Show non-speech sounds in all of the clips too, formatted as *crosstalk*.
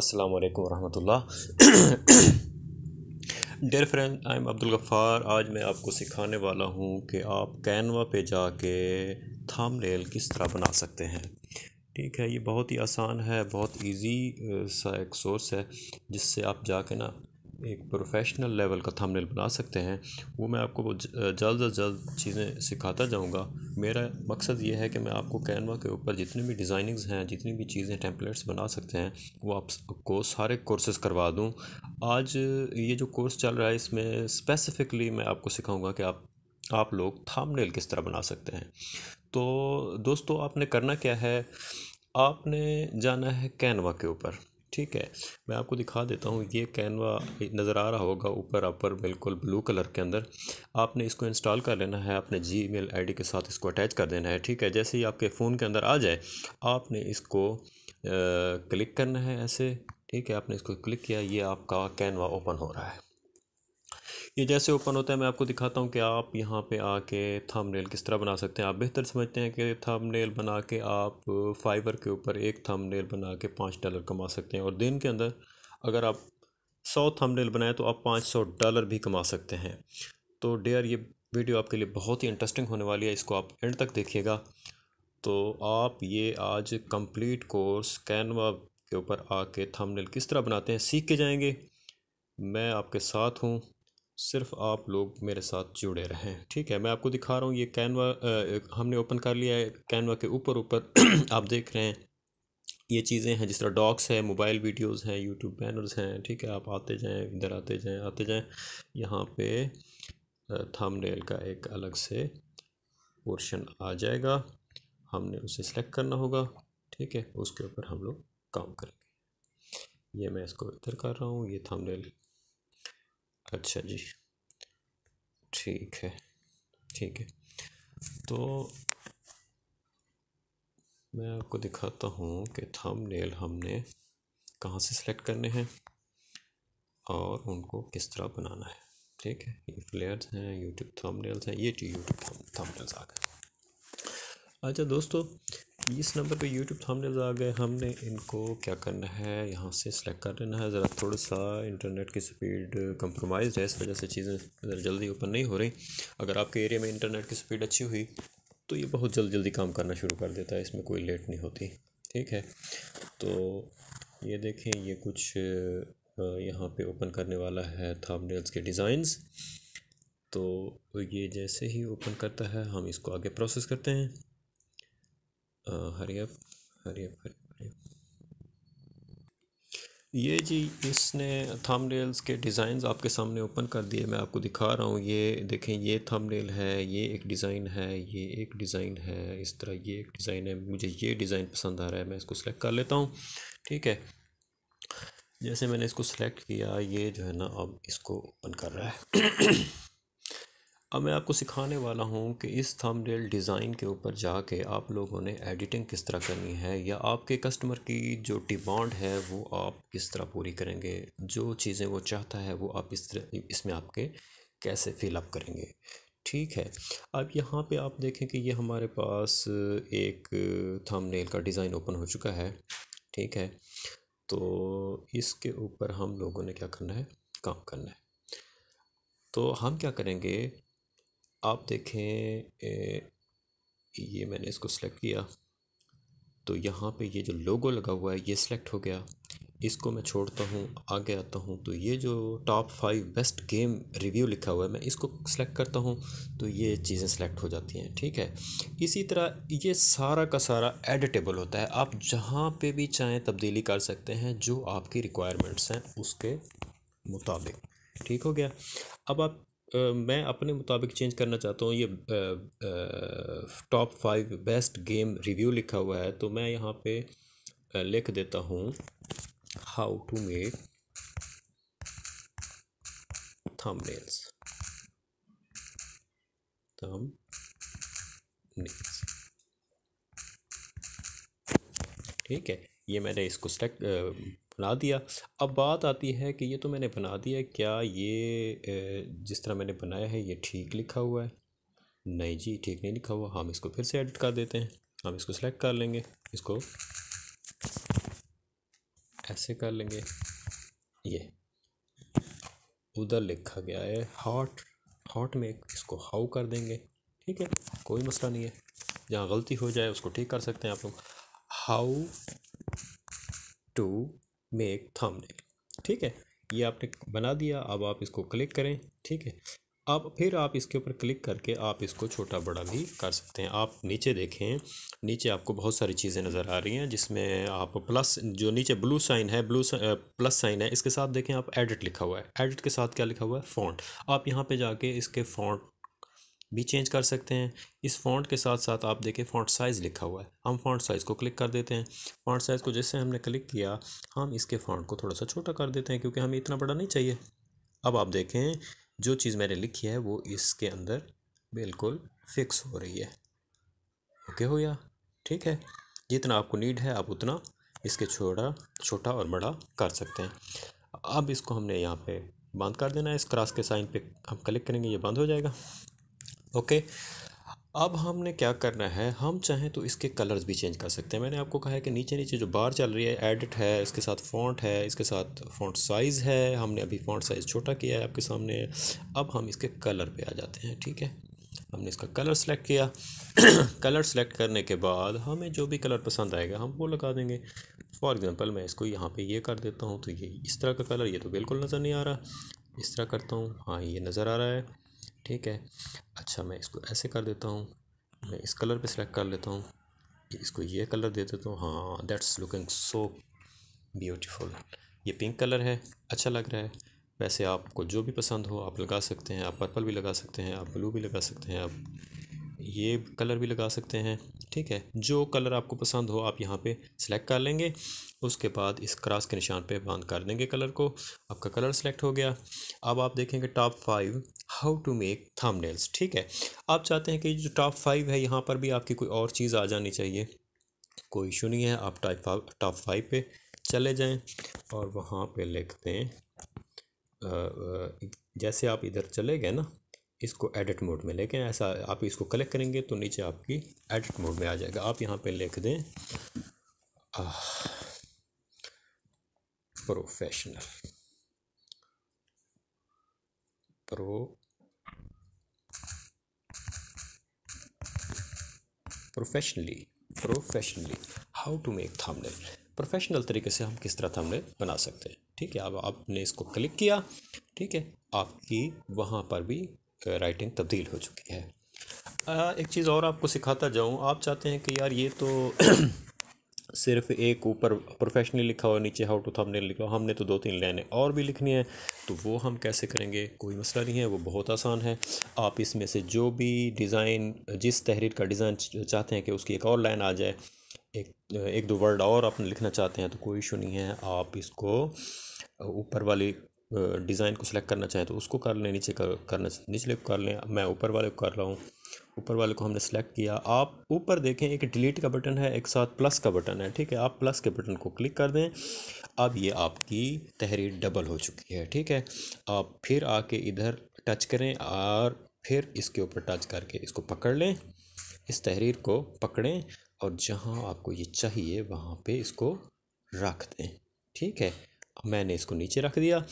अस्सलाम वालेकुम रहमतुल्लाह dear friend I am Abdul Gaffar आज मैं आपको सिखाने वाला हूँ कि आप कैनवा पे जाके रेल किस तरह बना सकते हैं ठीक है ये बहुत ही आसान है बहुत इजी सा एक सोर्स है जिससे आप जाके ना एक प्रोफेशनल लेवल का थंबनेल बना सकते हैं वो मैं आपको जल्द अज जल्द चीज़ें सिखाता जाऊँगा मेरा मकसद ये है कि मैं आपको कैनवा के ऊपर जितनी भी डिज़ाइनिंग्स हैं जितनी भी चीज़ें टेम्पलेट्स बना सकते हैं वो आपको सारे कोर्सेज़ करवा दूँ आज ये जो कोर्स चल रहा है इसमें स्पेसिफ़िकली मैं आपको सिखाऊँगा कि आप आप लोग थामनेल किस तरह बना सकते हैं तो दोस्तों आपने करना क्या है आपने जाना है कैनवा के ऊपर ठीक है मैं आपको दिखा देता हूँ ये कैनवा नज़र आ रहा होगा ऊपर अपर बिल्कुल ब्लू कलर के अंदर आपने इसको इंस्टॉल कर लेना है अपने जी मेल के साथ इसको अटैच कर देना है ठीक है जैसे ही आपके फ़ोन के अंदर आ जाए आपने इसको आ, क्लिक करना है ऐसे ठीक है आपने इसको क्लिक किया ये आपका कैनवा ओपन हो रहा है ये जैसे ओपन होता है मैं आपको दिखाता हूँ कि आप यहाँ पे आके थंबनेल किस तरह बना सकते हैं आप बेहतर समझते हैं कि थंबनेल बना के आप फाइबर के ऊपर एक थंबनेल बना के पाँच डॉलर कमा सकते हैं और दिन के अंदर अगर आप सौ थंबनेल बनाएं तो आप पाँच सौ डॉलर भी कमा सकते हैं तो डेयर ये वीडियो आपके लिए बहुत ही इंटरेस्टिंग होने वाली है इसको आप एंड तक देखिएगा तो आप ये आज कम्प्लीट कोर्स कैनवा के ऊपर आके थंबनेल किस तरह बनाते हैं सीख के जाएंगे मैं आपके साथ हूँ सिर्फ आप लोग मेरे साथ जुड़े रहें ठीक है मैं आपको दिखा रहा हूँ ये कैनवा हमने ओपन कर लिया है कैनवा के ऊपर ऊपर *clears throat* आप देख रहे हैं ये चीज़ें हैं जिस तरह डॉक्स है मोबाइल वीडियोस हैं यूट्यूब बैनर्स हैं ठीक है आप आते जाएं इधर आते जाएं आते जाएं यहाँ पे थंबनेल का एक अलग से पोर्शन आ जाएगा हमने उसे सिलेक्ट करना होगा ठीक है उसके ऊपर हम लोग काम करेंगे ये मैं इसको इधर कर रहा हूँ ये थंबनेल अच्छा जी ठीक है ठीक है तो मैं आपको दिखाता हूँ कि थंबनेल हमने कहाँ से सेलेक्ट करने हैं और उनको किस तरह बनाना है ठीक है ये फ्लेयर्स हैं यूट्यूब थंबनेल्स हैं ये यूट्यूब थंबनेल्स आ गए अच्छा दोस्तों बीस नंबर पे यूट्यूब थामने आ गए हमने इनको क्या करना है यहाँ से सिलेक्ट कर लेना है ज़रा थोड़ा सा इंटरनेट की स्पीड कंप्रोमाइज है इस वजह से चीज़ें ज़रा जल्दी ओपन नहीं हो रही अगर आपके एरिया में इंटरनेट की स्पीड अच्छी हुई तो ये बहुत जल्द जल्दी काम करना शुरू कर देता है इसमें कोई लेट नहीं होती ठीक है तो ये देखें ये कुछ यहाँ पे ओपन करने वाला है थामनेल्स के डिज़ाइंस तो ये जैसे ही ओपन करता है हम इसको आगे प्रोसेस करते हैं हरी hurry हरी hurry ये जी इसने थंबनेल्स के डिज़ाइन आपके सामने ओपन कर दिए मैं आपको दिखा रहा हूँ ये देखें ये थंबनेल है ये एक डिज़ाइन है ये एक डिज़ाइन है इस तरह ये एक डिज़ाइन है मुझे ये डिज़ाइन पसंद आ रहा है मैं इसको सिलेक्ट कर लेता हूँ ठीक है जैसे मैंने इसको सिलेक्ट किया ये जो है ना अब इसको ओपन कर रहा है अब मैं आपको सिखाने वाला हूँ कि इस थंबनेल डिज़ाइन के ऊपर जाके आप लोगों ने एडिटिंग किस तरह करनी है या आपके कस्टमर की जो डिमांड है वो आप किस तरह पूरी करेंगे जो चीज़ें वो चाहता है वो आप इस तरह इसमें आपके कैसे फिलअप करेंगे ठीक है अब यहाँ पे आप देखें कि ये हमारे पास एक थंबनेल का डिज़ाइन ओपन हो चुका है ठीक है तो इसके ऊपर हम लोगों ने क्या करना है काम करना है तो हम क्या करेंगे आप देखें ए, ये मैंने इसको सिलेक्ट किया तो यहाँ पे ये जो लोगो लगा हुआ है ये सिलेक्ट हो गया इसको मैं छोड़ता हूँ आगे आता हूँ तो ये जो top five best game review लिखा हुआ है मैं इसको सिलेक्ट करता हूँ तो ये चीज़ें सिलेक्ट हो जाती हैं ठीक है इसी तरह ये सारा का सारा एडिटेबल होता है आप जहाँ पे भी चाहें तब्दीली कर सकते हैं जो आपकी रिक्वायरमेंट्स हैं उसके मुताबिक ठीक हो गया अब आप मैं अपने मुताबिक चेंज करना चाहता हूँ ये top five best game review लिखा हुआ है तो मैं यहाँ पे लिख देता हूँ how to make thumbnails thumbnails ठीक है ये मैंने इसको सेलेक्ट बना दिया अब बात आती है कि ये तो मैंने बना दिया है क्या ये जिस तरह मैंने बनाया है ये ठीक लिखा हुआ है नहीं जी ठीक नहीं लिखा हुआ हम इसको फिर से एडिट कर देते हैं हम इसको सेलेक्ट कर लेंगे इसको ऐसे कर लेंगे ये उधर लिखा गया है हॉट हॉट में इसको हाउ कर देंगे ठीक है कोई मसला नहीं है जहाँ गलती हो जाए उसको ठीक कर सकते हैं आप लोग हाउ टू में मेक थंबनेल ठीक है ये आपने बना दिया अब आप इसको क्लिक करें ठीक है अब फिर आप इसके ऊपर क्लिक करके आप इसको छोटा बड़ा भी कर सकते हैं आप नीचे देखें नीचे आपको बहुत सारी चीज़ें नज़र आ रही हैं जिसमें आप प्लस जो नीचे ब्लू साइन है ब्लू प्लस साइन है इसके साथ देखें आप एडिट लिखा हुआ है एडिट के साथ क्या लिखा हुआ है फ़ॉन्ट आप यहाँ पे जाके इसके फ़ॉन्ट भी चेंज कर सकते हैं इस फॉन्ट के साथ साथ आप देखें फॉन्ट साइज़ लिखा हुआ है हम फॉन्ट साइज़ को क्लिक कर देते हैं फॉन्ट साइज़ को जैसे हमने क्लिक किया हम इसके फॉन्ट को थोड़ा सा छोटा कर देते हैं क्योंकि हमें इतना बड़ा नहीं चाहिए अब आप देखें जो चीज़ मैंने लिखी है वो इसके अंदर बिल्कुल फिक्स हो रही है ओके हो गया ठीक है जितना आपको नीड है आप उतना इसके छोटा छोटा और बड़ा कर सकते हैं अब इसको हमने यहाँ पे बंद कर देना है इस क्रॉस के साइन पे हम क्लिक करेंगे ये बंद हो जाएगा ओके अब हमने क्या करना है हम चाहें तो इसके कलर्स भी चेंज कर सकते हैं मैंने आपको कहा है कि नीचे नीचे जो बार चल रही है एडिट है इसके साथ फ़ॉन्ट है इसके साथ फ़ॉन्ट साइज़ है हमने अभी फ़ॉन्ट साइज़ छोटा किया है आपके सामने अब हम इसके कलर पे आ जाते हैं ठीक है हमने इसका कलर सेलेक्ट किया कलर *coughs* सेलेक्ट करने के बाद हमें जो भी कलर पसंद आएगा हम वो लगा देंगे फॉर एग्ज़ाम्पल मैं इसको यहाँ पर ये कर देता हूँ तो ये इस तरह का कलर ये तो बिल्कुल नज़र नहीं आ रहा इस तरह करता हूँ हाँ ये नज़र आ रहा है ठीक है अच्छा मैं इसको ऐसे कर देता हूँ मैं इस कलर पे सिलेक्ट कर लेता हूँ इसको ये कलर दे देता हूँ हाँ दैट्स लुकिंग सो ब्यूटीफुल ये पिंक कलर है अच्छा लग रहा है वैसे आपको जो भी पसंद हो आप लगा सकते हैं आप पर्पल भी लगा सकते हैं आप ब्लू भी लगा सकते हैं आप ये कलर भी लगा सकते हैं ठीक है जो कलर आपको पसंद हो आप यहाँ पे सिलेक्ट कर लेंगे उसके बाद इस क्रॉस के निशान पे बांध कर देंगे कलर को आपका कलर सेलेक्ट हो गया अब आप देखेंगे top five how to make thumb ठीक है आप चाहते हैं कि जो टॉप फाइव है यहाँ पर भी आपकी कोई और चीज़ आ जानी चाहिए कोई इशू नहीं है आप टाइप टॉप फाइव पर चले जाएँ और वहाँ पर लिखते हैं जैसे आप इधर चले गए ना इसको एडिट मोड में लेकिन ऐसा आप इसको कलेक्ट करेंगे तो नीचे आपकी एडिट मोड में आ जाएगा आप यहाँ पे लिख दें professional pro professionally professionally how to make thumbnail professional तरीके से हम किस तरह थामनेल बना सकते हैं ठीक है अब आपने इसको क्लिक किया ठीक है आपकी वहाँ पर भी राइटिंग तब्दील हो चुकी है एक चीज़ और आपको सिखाता जाऊँ आप चाहते हैं कि यार ये तो *clears throat* सिर्फ एक ऊपर प्रोफेशनली लिखा हो नीचे हाउ टू थंबनेल लिखा हो हमने तो दो तीन लाइनें और भी लिखनी है तो वो हम कैसे करेंगे कोई मसला नहीं है वो बहुत आसान है आप इसमें से जो भी डिज़ाइन जिस तहरीर का डिज़ाइन चाहते हैं कि उसकी एक और लाइन आ जाए एक एक दो वर्ड और आप लिखना चाहते हैं तो कोई इशू नहीं है आप इसको ऊपर वाली डिज़ाइन को सिलेक्ट करना चाहें तो उसको कर लें नीचे कर, करना निचले को कर लें मैं ऊपर वाले को कर रहा हूँ ऊपर वाले को हमने सेलेक्ट किया आप ऊपर देखें एक डिलीट का बटन है एक साथ प्लस का बटन है ठीक है आप प्लस के बटन को क्लिक कर दें अब ये आपकी तहरीर डबल हो चुकी है ठीक है आप फिर आके इधर टच करें और फिर इसके ऊपर टच करके इसको पकड़ लें इस तहरीर को पकड़ें और जहाँ आपको ये चाहिए वहाँ पे इसको रख दें ठीक है मैंने इसको नीचे रख दिया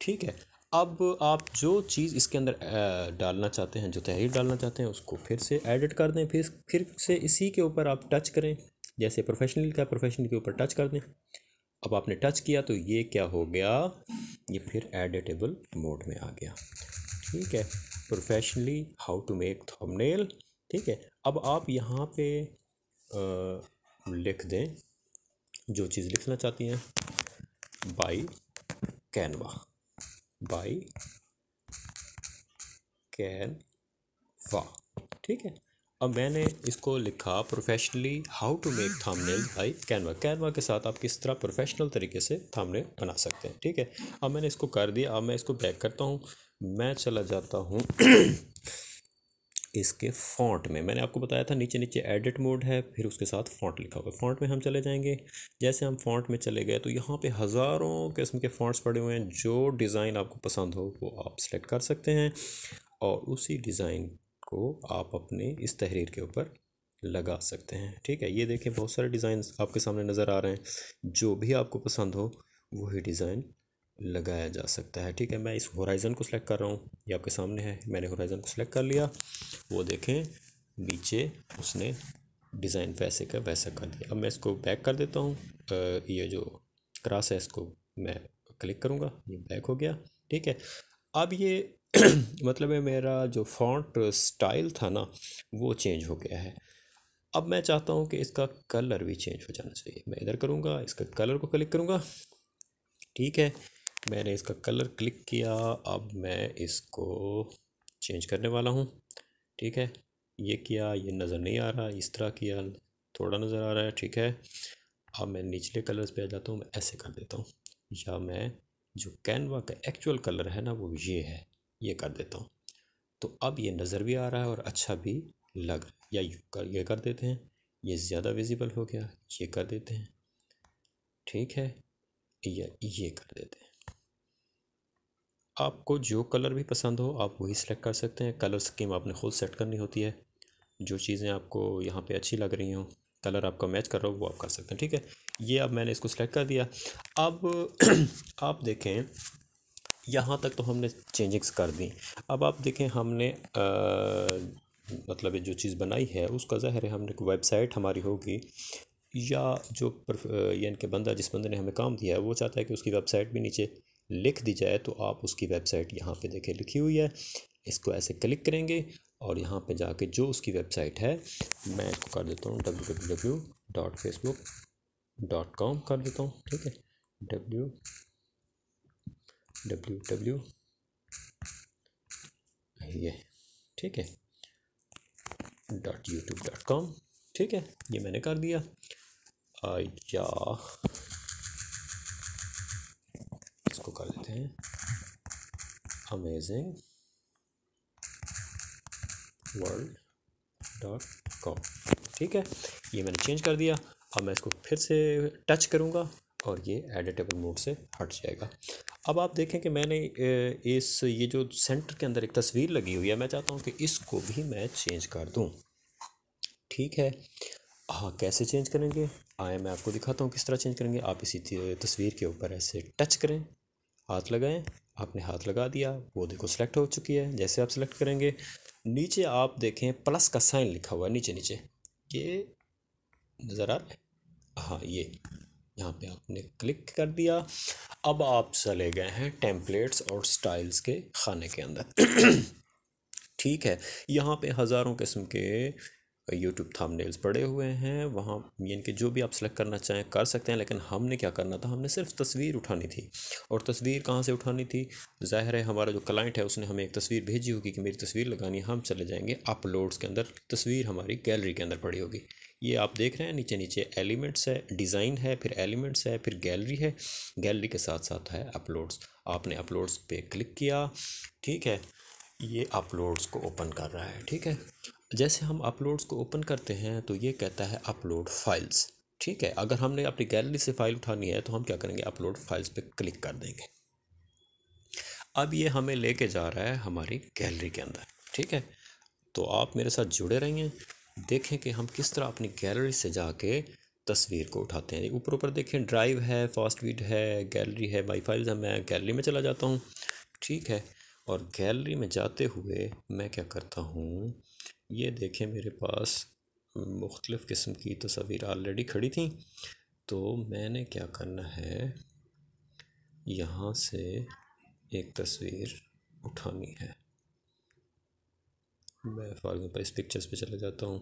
ठीक है अब आप जो चीज़ इसके अंदर डालना चाहते हैं जो तहरीर डालना चाहते हैं उसको फिर से एडिट कर दें फिर फिर से इसी के ऊपर आप टच करें जैसे प्रोफेशनल का प्रोफेशनल के ऊपर टच कर दें अब आपने टच किया तो ये क्या हो गया ये फिर एडिटेबल मोड में आ गया ठीक है professionally how to make thumbnail ठीक है अब आप यहाँ पे आ, लिख दें जो चीज़ लिखना चाहती हैं by canva by canva ठीक है अब मैंने इसको लिखा professionally how to make thumbnail by Canva Canva के साथ आप किस तरह प्रोफेशनल तरीके से थामनेल बना सकते हैं ठीक है अब मैंने इसको कर दिया अब मैं इसको बैक करता हूँ मैं चला जाता हूँ इसके फॉन्ट में मैंने आपको बताया था नीचे नीचे एडिट मोड है फिर उसके साथ फॉन्ट लिखा हुआ है फॉन्ट में हम चले जाएंगे जैसे हम फॉन्ट में चले गए तो यहाँ पे हज़ारों किस्म के फॉन्ट्स पड़े हुए हैं जो डिज़ाइन आपको पसंद हो वो आप सेलेक्ट कर सकते हैं और उसी डिज़ाइन को आप अपने इस तहरीर के ऊपर लगा सकते हैं ठीक है ये देखें बहुत सारे डिज़ाइन आपके सामने नज़र आ रहे हैं जो भी आपको पसंद हो वही डिज़ाइन लगाया जा सकता है ठीक है मैं इस होराइज़न को सिलेक्ट कर रहा हूँ ये आपके सामने है मैंने होराइज़न को सिलेक्ट कर लिया वो देखें नीचे उसने डिज़ाइन वैसे का वैसा कर दिया अब मैं इसको बैक कर देता हूँ ये जो क्रास है इसको मैं क्लिक करूँगा ये बैक हो गया ठीक है अब ये *clears throat* मतलब है मेरा जो फॉन्ट स्टाइल था ना वो चेंज हो गया है अब मैं चाहता हूँ कि इसका कलर भी चेंज हो जाना चाहिए मैं इधर करूँगा इसका कलर को क्लिक करूँगा ठीक है मैंने इसका कलर क्लिक किया अब मैं इसको चेंज करने वाला हूँ ठीक है ये किया ये नज़र नहीं आ रहा इस तरह किया थोड़ा नज़र आ रहा है ठीक है अब मैं निचले कलर्स पे आ जाता हूँ मैं ऐसे कर देता हूँ या मैं जो कैनवा का एक्चुअल कलर है ना वो ये है ये कर देता हूँ तो अब ये नज़र भी आ रहा है और अच्छा भी लग रहा है या ये कर देते हैं ये ज़्यादा विजिबल हो गया ये कर देते हैं ठीक है या ये कर देते हैं आपको जो कलर भी पसंद हो आप वही सिलेक्ट कर सकते हैं कलर स्कीम आपने खुद सेट करनी होती है जो चीज़ें आपको यहाँ पे अच्छी लग रही हों कलर आपका मैच कर रहा हो वो आप कर सकते हैं ठीक है ये अब मैंने इसको सिलेक्ट कर दिया अब *clears throat* आप देखें यहाँ तक तो हमने चेंजिंग्स कर दी अब आप देखें हमने आ, मतलब जो चीज़ बनाई है उसका ज़ाहिर है हमने वेबसाइट हमारी होगी या जो यानी कि बंदा जिस बंदे ने हमें काम दिया है वो चाहता है कि उसकी वेबसाइट भी नीचे लिख दी जाए तो आप उसकी वेबसाइट यहाँ पे देखें लिखी हुई है इसको ऐसे क्लिक करेंगे और यहाँ पे जाके जो उसकी वेबसाइट है मैं इसको कर देता हूँ W W W dot Facebook dot com कर देता हूँ ठीक है डब्ल्यू डब्ल्यू डब्ल्यू ये ठीक है डॉट यूट्यूब डॉट कॉम ठीक है ये मैंने कर दिया या कर लेते हैं अमेजिंग वर्ल्ड डॉट कॉम ठीक है ये मैंने चेंज कर दिया अब मैं इसको फिर से टच करूँगा और ये एडिटेबल मोड से हट जाएगा अब आप देखें कि मैंने इस ये जो सेंटर के अंदर एक तस्वीर लगी हुई है मैं चाहता हूँ कि इसको भी मैं चेंज कर दूँ ठीक है हाँ कैसे चेंज करेंगे आए मैं आपको दिखाता हूँ किस तरह चेंज करेंगे आप इसी तस्वीर के ऊपर ऐसे टच करें हाथ लगाएं आपने हाथ लगा दिया वो देखो सिलेक्ट हो चुकी है जैसे आप सिलेक्ट करेंगे नीचे आप देखें प्लस का साइन लिखा हुआ है नीचे नीचे ये नज़र आ रहा हाँ ये यहाँ पे आपने क्लिक कर दिया अब आप चले गए हैं टेम्पलेट्स और स्टाइल्स के खाने के अंदर *clears throat* ठीक है यहाँ पे हज़ारों किस्म के यूट्यूब थंबनेल्स पड़े हुए हैं वहाँ यानी कि जो भी आप सेलेक्ट करना चाहें कर सकते हैं लेकिन हमने क्या करना था हमने सिर्फ तस्वीर उठानी थी और तस्वीर कहाँ से उठानी थी ज़ाहिर है हमारा जो क्लाइंट है उसने हमें एक तस्वीर भेजी होगी कि मेरी तस्वीर लगानी हम चले जाएँगे अपलोड्स के अंदर तस्वीर हमारी गैलरी के अंदर पड़ी होगी ये आप देख रहे हैं नीचे नीचे एलिमेंट्स है डिज़ाइन है फिर एलिमेंट्स है फिर गैलरी है गैलरी के साथ साथ है अपलोड्स आपने अपलोड्स पे क्लिक किया ठीक है ये अपलोड्स को ओपन कर रहा है ठीक है जैसे हम अपलोड्स को ओपन करते हैं तो ये कहता है अपलोड फाइल्स ठीक है अगर हमने अपनी गैलरी से फ़ाइल उठानी है तो हम क्या करेंगे अपलोड फाइल्स पे क्लिक कर देंगे अब ये हमें लेके जा रहा है हमारी गैलरी के अंदर ठीक है तो आप मेरे साथ जुड़े रहिए देखें कि हम किस तरह अपनी गैलरी से जाके तस्वीर को उठाते हैं ऊपर ऊपर देखें ड्राइव है फास्ट वीड है गैलरी है बाई फाइल्स है मैं गैलरी में चला जाता हूँ ठीक है और गैलरी में जाते हुए मैं क्या करता हूँ ये देखें मेरे पास मुख्तलिफ़ किस्म की तस्वीर ऑलरेडी खड़ी थी तो मैंने क्या करना है यहाँ से एक तस्वीर उठानी है मैं फॉर एग्ज़ाम्पल इस पिक्चर्स पे चला जाता हूँ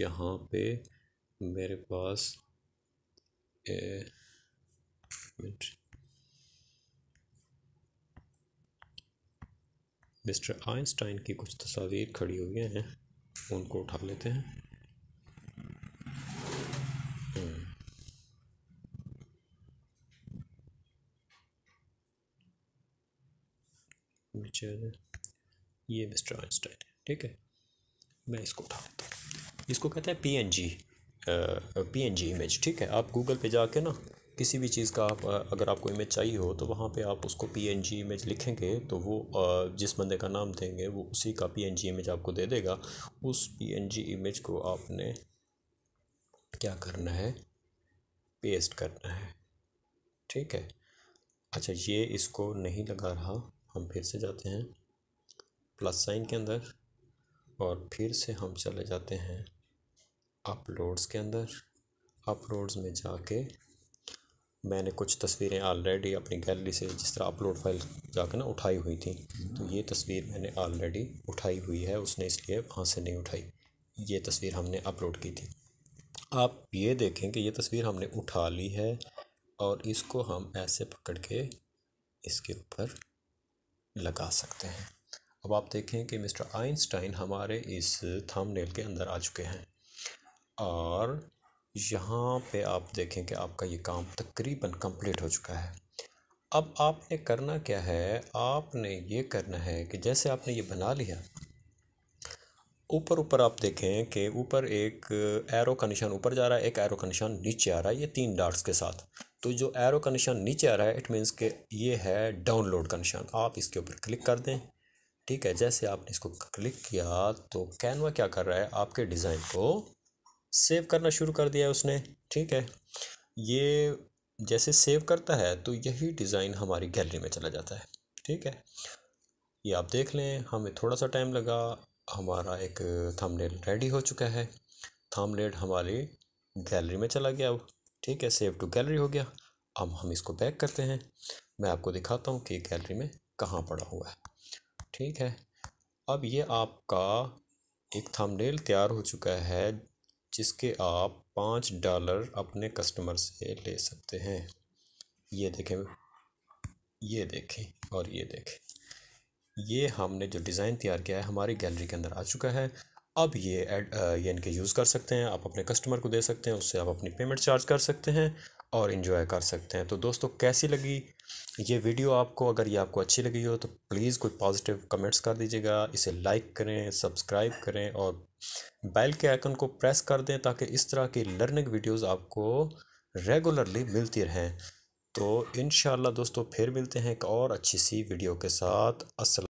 यहाँ पे मेरे पास ए, मिस्टर आइंस्टाइन की कुछ तस्वीर खड़ी हुई हैं उनको उठा लेते हैं बेचारे हम्म। ये मिस्टर आइंस्टाइन है ठीक है मैं इसको उठा लेता हूँ इसको कहते हैं P N G P N G image ठीक है आप गूगल पे जाके ना किसी भी चीज़ का आप अगर आपको इमेज चाहिए हो तो वहाँ पे आप उसको पी एन जी इमेज लिखेंगे तो वो जिस बंदे का नाम देंगे वो उसी का पी एन जी इमेज आपको दे देगा उस पी एन जी इमेज को आपने क्या करना है पेस्ट करना है ठीक है अच्छा ये इसको नहीं लगा रहा हम फिर से जाते हैं प्लस साइन के अंदर और फिर से हम चले जाते हैं अपलोड्स के अंदर अपलोड्स में जाके मैंने कुछ तस्वीरें ऑलरेडी अपनी गैलरी से जिस तरह अपलोड फाइल जाकर ना उठाई हुई थी तो ये तस्वीर मैंने ऑलरेडी उठाई हुई है उसने इसलिए वहाँ से नहीं उठाई ये तस्वीर हमने अपलोड की थी आप ये देखें कि ये तस्वीर हमने उठा ली है और इसको हम ऐसे पकड़ के इसके ऊपर लगा सकते हैं अब आप देखें कि मिस्टर आइंस्टाइन हमारे इस थंबनेल के अंदर आ चुके हैं और यहाँ पे आप देखें कि आपका ये काम तकरीबन कंप्लीट हो चुका है अब आपने करना क्या है आपने ये करना है कि जैसे आपने ये बना लिया ऊपर ऊपर आप देखें कि ऊपर एक एरो का निशान ऊपर जा रहा है एक एरो का निशान नीचे आ रहा है ये तीन डार्ट्स के साथ तो जो एरो का निशान नीचे आ रहा है इट मीन्स के ये है डाउनलोड का निशान आप इसके ऊपर क्लिक कर दें ठीक है जैसे आपने इसको क्लिक किया तो कैनवा क्या कर रहा है आपके डिज़ाइन को सेव करना शुरू कर दिया उसने ठीक है ये जैसे सेव करता है तो यही डिज़ाइन हमारी गैलरी में चला जाता है ठीक है ये आप देख लें हमें थोड़ा सा टाइम लगा हमारा एक थंबनेल रेडी हो चुका है थंबनेल हमारी गैलरी में चला गया अब ठीक है सेव टू गैलरी हो गया अब हम इसको बैक करते हैं मैं आपको दिखाता हूँ कि गैलरी में कहाँ पड़ा हुआ है ठीक है अब ये आपका एक थंबनेल तैयार हो चुका है जिसके आप पाँच डॉलर अपने कस्टमर से ले सकते हैं ये देखें ये देखें और ये देखें ये हमने जो डिज़ाइन तैयार किया है हमारी गैलरी के अंदर आ चुका है अब ये एड ये इनके यूज़ कर सकते हैं आप अपने कस्टमर को दे सकते हैं उससे आप अपनी पेमेंट चार्ज कर सकते हैं और इन्जॉय कर सकते हैं तो दोस्तों कैसी लगी ये वीडियो आपको अगर ये आपको अच्छी लगी हो तो प्लीज़ कोई पॉजिटिव कमेंट्स कर दीजिएगा इसे लाइक करें सब्सक्राइब करें और बेल के आइकन को प्रेस कर दें ताकि इस तरह की लर्निंग वीडियोस आपको रेगुलरली मिलती रहें तो इन दोस्तों फिर मिलते हैं एक और अच्छी सी वीडियो के साथ असल